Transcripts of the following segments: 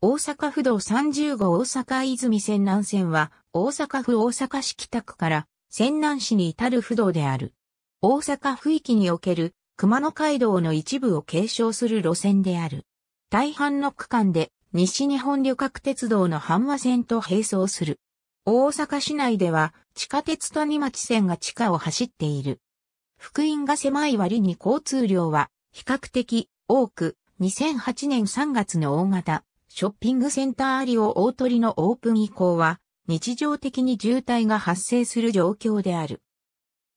大阪府道30号大阪泉泉南線は、大阪府大阪市北区から、泉南市に至る府道である。大阪府域における、熊野街道の一部を継承する路線である。大半の区間で、西日本旅客鉄道の阪和線と並走する。大阪市内では、地下鉄と荷町線が地下を走っている。福音が狭い割に交通量は、比較的、多く、2008年3月の大型。ショッピングセンターありを大鳥のオープン以降は、日常的に渋滞が発生する状況である。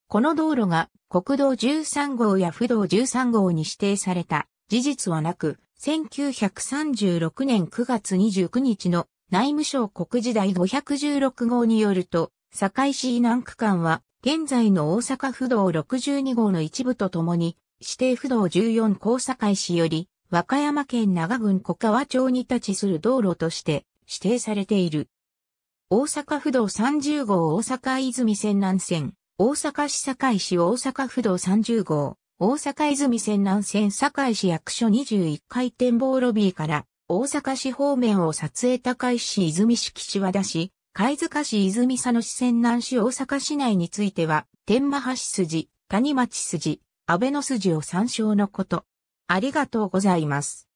この道路が国道13号や不動13号に指定された事実はなく、1936年9月29日の内務省国時代516号によると、堺市南区間は現在の大阪府道62号の一部とともに、指定府道14高堺市より和歌山県長郡小川町に立ちする道路として指定されている。大阪府道30号大阪泉線南線、大阪市堺市大阪府道30号、大阪泉線南線堺市役所21階展望ロビーから大阪市方面を撮影高石市泉市岸和田市、貝塚市泉佐野市線南市大阪市内については、天満橋筋、谷町筋、安倍の筋を参照のこと。ありがとうございます。